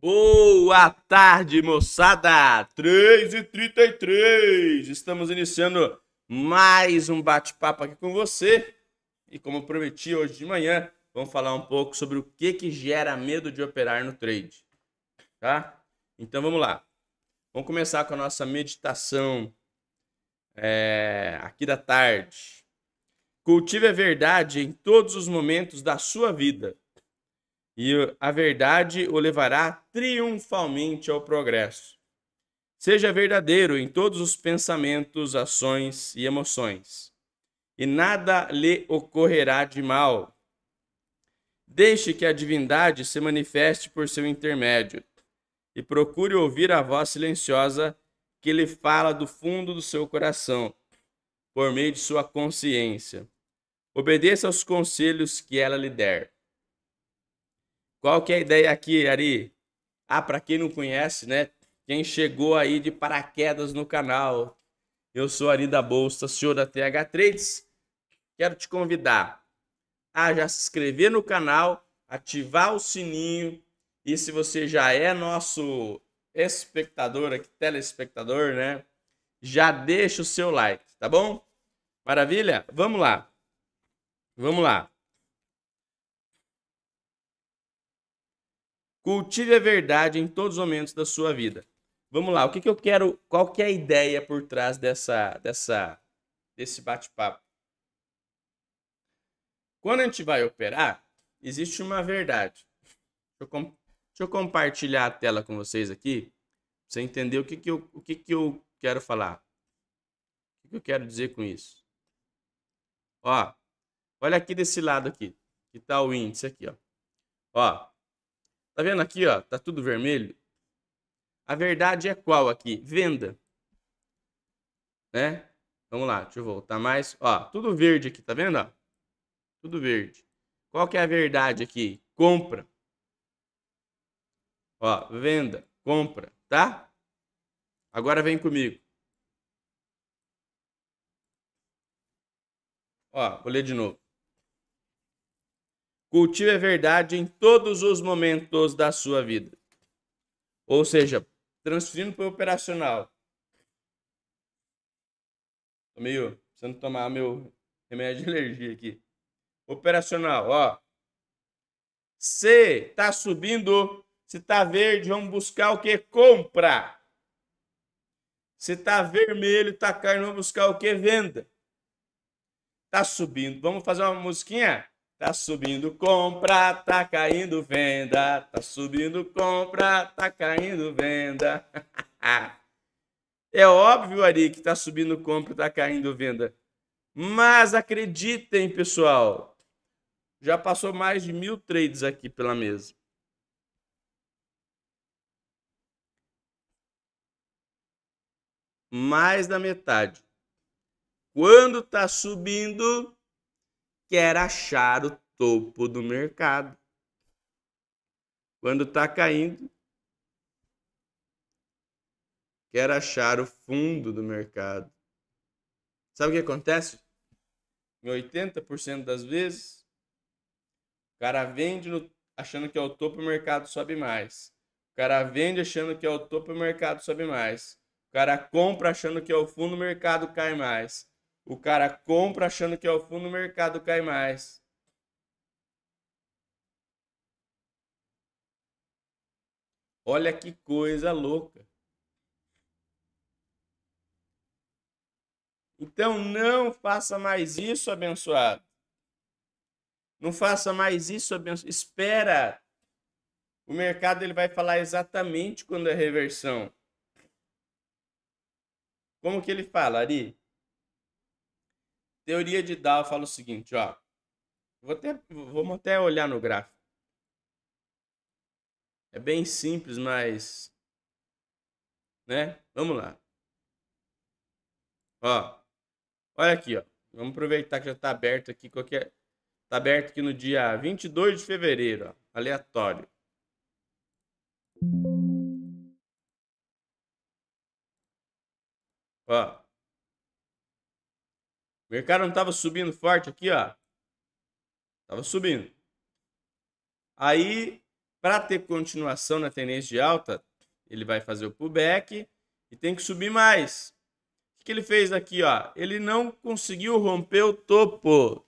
Boa tarde, moçada! 3h33! Estamos iniciando mais um bate-papo aqui com você. E como prometi hoje de manhã, vamos falar um pouco sobre o que, que gera medo de operar no trade. Tá? Então vamos lá. Vamos começar com a nossa meditação é, aqui da tarde. Cultive a verdade em todos os momentos da sua vida e a verdade o levará triunfalmente ao progresso. Seja verdadeiro em todos os pensamentos, ações e emoções, e nada lhe ocorrerá de mal. Deixe que a divindade se manifeste por seu intermédio, e procure ouvir a voz silenciosa que lhe fala do fundo do seu coração, por meio de sua consciência. Obedeça aos conselhos que ela lhe der qual que é a ideia aqui, Ari? Ah, para quem não conhece, né? Quem chegou aí de paraquedas no canal, eu sou Ari da Bolsa, senhor da TH Trades. Quero te convidar a já se inscrever no canal, ativar o sininho e se você já é nosso espectador aqui, telespectador, né? Já deixa o seu like, tá bom? Maravilha? Vamos lá. Vamos lá. Cultive a verdade em todos os momentos da sua vida. Vamos lá, o que, que eu quero, qual que é a ideia por trás dessa, dessa, desse bate-papo? Quando a gente vai operar, existe uma verdade. Deixa eu, deixa eu compartilhar a tela com vocês aqui, pra você entender o que, que, eu, o que, que eu quero falar. O que eu quero dizer com isso? Ó, olha aqui desse lado aqui, que tá o índice aqui, ó. Ó, Tá vendo aqui, ó? Tá tudo vermelho. A verdade é qual aqui? Venda. Né? Vamos lá, deixa eu voltar mais. Ó, tudo verde aqui, tá vendo? Ó? Tudo verde. Qual que é a verdade aqui? Compra. Ó, venda, compra, tá? Agora vem comigo. Ó, vou ler de novo. Cultive a verdade em todos os momentos da sua vida. Ou seja, transferindo para o operacional. Tô meio precisando tomar meu remédio de alergia aqui. Operacional, ó. Se tá subindo, se tá verde, vamos buscar o que? Compra. Se tá vermelho, tá carne, vamos buscar o que? Venda. Tá subindo. Vamos fazer uma musiquinha? Tá subindo compra, tá caindo venda. Tá subindo compra, tá caindo venda. é óbvio, Ari, que tá subindo compra, tá caindo venda. Mas acreditem, pessoal, já passou mais de mil trades aqui pela mesa. Mais da metade. Quando tá subindo, quer achar o topo do mercado. Quando está caindo, quer achar o fundo do mercado. Sabe o que acontece? Em 80% das vezes, o cara vende no, achando que é o topo, o mercado sobe mais. O cara vende achando que é o topo, o mercado sobe mais. O cara compra achando que é o fundo, o mercado cai mais. O cara compra achando que é o fundo, o mercado cai mais. Olha que coisa louca. Então não faça mais isso, abençoado. Não faça mais isso, abençoado. Espera. O mercado ele vai falar exatamente quando é reversão. Como que ele fala, Ari? Teoria de Dow fala o seguinte, ó. Vou até, vamos até olhar no gráfico. É bem simples, mas... Né? Vamos lá. Ó. Olha aqui, ó. Vamos aproveitar que já tá aberto aqui qualquer... Tá aberto aqui no dia 22 de fevereiro, ó. Aleatório. Ó. O mercado não estava subindo forte aqui, ó. Tava subindo. Aí, para ter continuação na tendência de alta, ele vai fazer o pullback e tem que subir mais. O que ele fez aqui, ó? Ele não conseguiu romper o topo.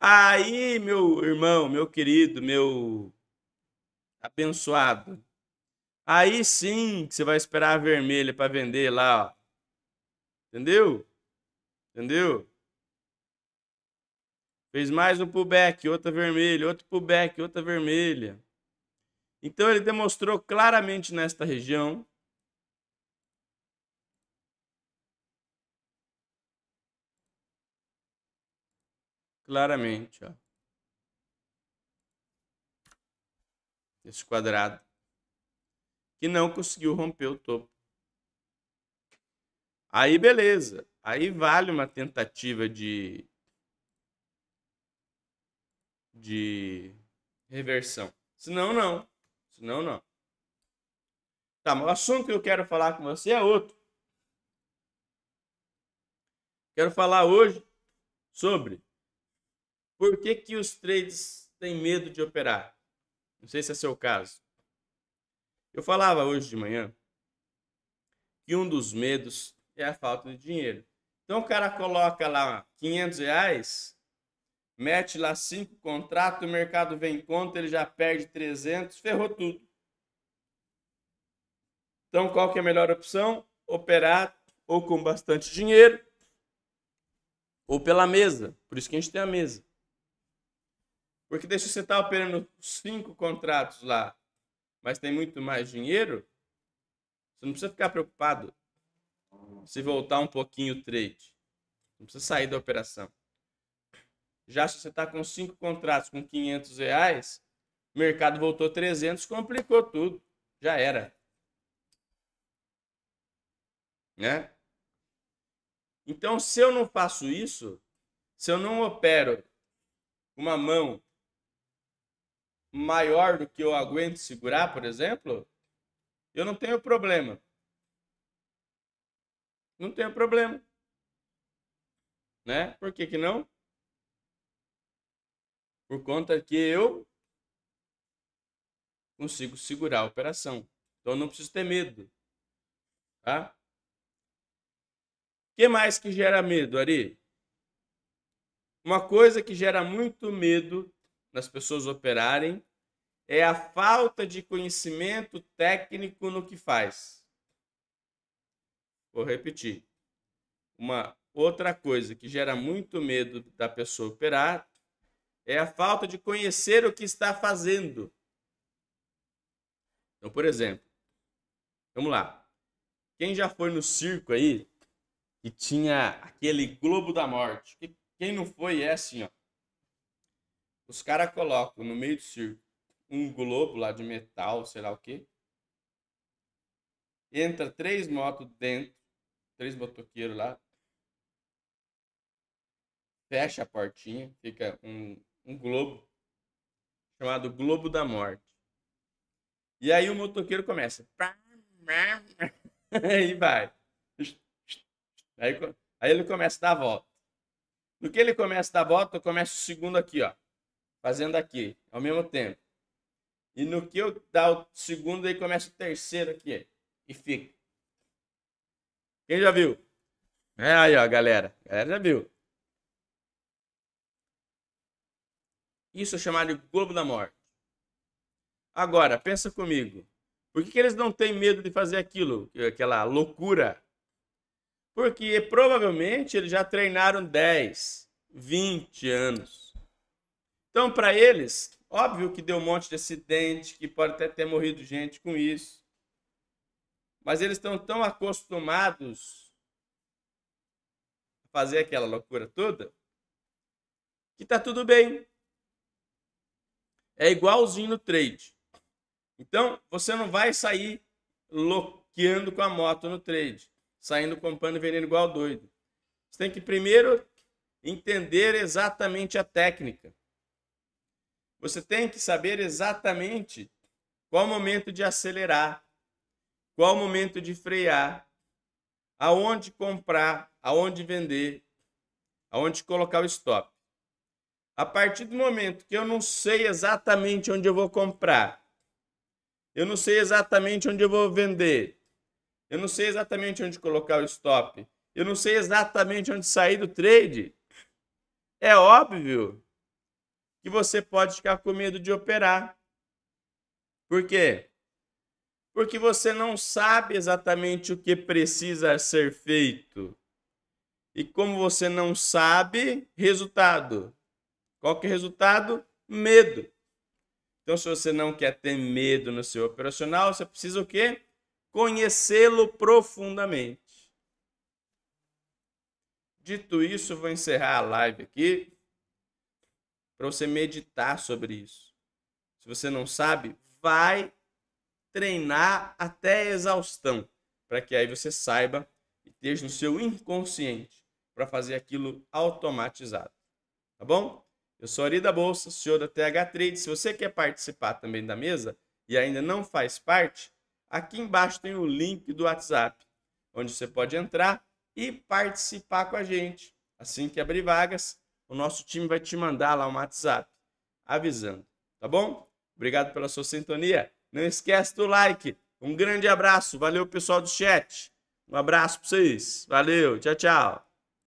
Aí, meu irmão, meu querido, meu abençoado. Aí sim que você vai esperar a vermelha para vender lá, ó. Entendeu? Entendeu? Fez mais um pullback, outra vermelha, outro pullback, outra vermelha. Então ele demonstrou claramente nesta região claramente, ó. Esse quadrado que não conseguiu romper o topo. Aí beleza. Aí vale uma tentativa de. de reversão. Senão, não. Senão, não. Tá, mas o assunto que eu quero falar com você é outro. Quero falar hoje sobre por que, que os trades têm medo de operar. Não sei se é seu caso. Eu falava hoje de manhã que um dos medos é a falta de dinheiro. Então o cara coloca lá 500 reais, mete lá cinco contratos, o mercado vem em conta, ele já perde 300, ferrou tudo. Então qual que é a melhor opção? Operar ou com bastante dinheiro ou pela mesa. Por isso que a gente tem a mesa. Porque deixa você estar operando cinco contratos lá, mas tem muito mais dinheiro, você não precisa ficar preocupado se voltar um pouquinho o trade. Não precisa sair da operação. Já se você está com cinco contratos com 500 reais, o mercado voltou 300, complicou tudo. Já era. Né? Então, se eu não faço isso, se eu não opero uma mão maior do que eu aguento segurar, por exemplo, eu não tenho problema não tem problema. Né? Por que, que não? Por conta que eu consigo segurar a operação. Então não preciso ter medo. Tá? O que mais que gera medo, Ari? Uma coisa que gera muito medo nas pessoas operarem é a falta de conhecimento técnico no que faz. Vou repetir. Uma outra coisa que gera muito medo da pessoa operar é a falta de conhecer o que está fazendo. Então, por exemplo, vamos lá. Quem já foi no circo aí que tinha aquele globo da morte? Quem não foi é assim, ó. Os caras colocam no meio do circo um globo lá de metal, sei lá o quê. Entra três motos dentro três motoqueiros lá. Fecha a portinha, fica um, um globo chamado Globo da Morte. E aí o motoqueiro começa. aí vai. Aí, aí ele começa a dar a volta. No que ele começa a dar a volta, eu começo o segundo aqui, ó. Fazendo aqui, ao mesmo tempo. E no que eu dar o segundo, aí começa o terceiro aqui. E fica. Quem já viu? É aí, ó, galera. A galera já viu. Isso é chamado de Globo da Morte. Agora, pensa comigo. Por que, que eles não têm medo de fazer aquilo? Aquela loucura. Porque provavelmente eles já treinaram 10, 20 anos. Então, para eles, óbvio que deu um monte de acidente, que pode até ter morrido gente com isso. Mas eles estão tão acostumados a fazer aquela loucura toda que tá tudo bem. É igualzinho no trade. Então, você não vai sair loqueando com a moto no trade, saindo comprando e vendendo igual doido. Você tem que primeiro entender exatamente a técnica. Você tem que saber exatamente qual momento de acelerar, qual o momento de frear, aonde comprar, aonde vender, aonde colocar o stop. A partir do momento que eu não sei exatamente onde eu vou comprar, eu não sei exatamente onde eu vou vender, eu não sei exatamente onde colocar o stop, eu não sei exatamente onde sair do trade, é óbvio que você pode ficar com medo de operar. Por quê? porque você não sabe exatamente o que precisa ser feito. E como você não sabe, resultado. Qual que é o resultado? Medo. Então, se você não quer ter medo no seu operacional, você precisa o quê? Conhecê-lo profundamente. Dito isso, vou encerrar a live aqui para você meditar sobre isso. Se você não sabe, vai treinar até exaustão, para que aí você saiba e esteja no seu inconsciente para fazer aquilo automatizado. Tá bom? Eu sou Ari da Bolsa, senhor da TH Trade. Se você quer participar também da mesa e ainda não faz parte, aqui embaixo tem o link do WhatsApp, onde você pode entrar e participar com a gente. Assim que abrir vagas, o nosso time vai te mandar lá um WhatsApp avisando, tá bom? Obrigado pela sua sintonia. Não esquece do like. Um grande abraço. Valeu, pessoal do chat. Um abraço para vocês. Valeu. Tchau, tchau.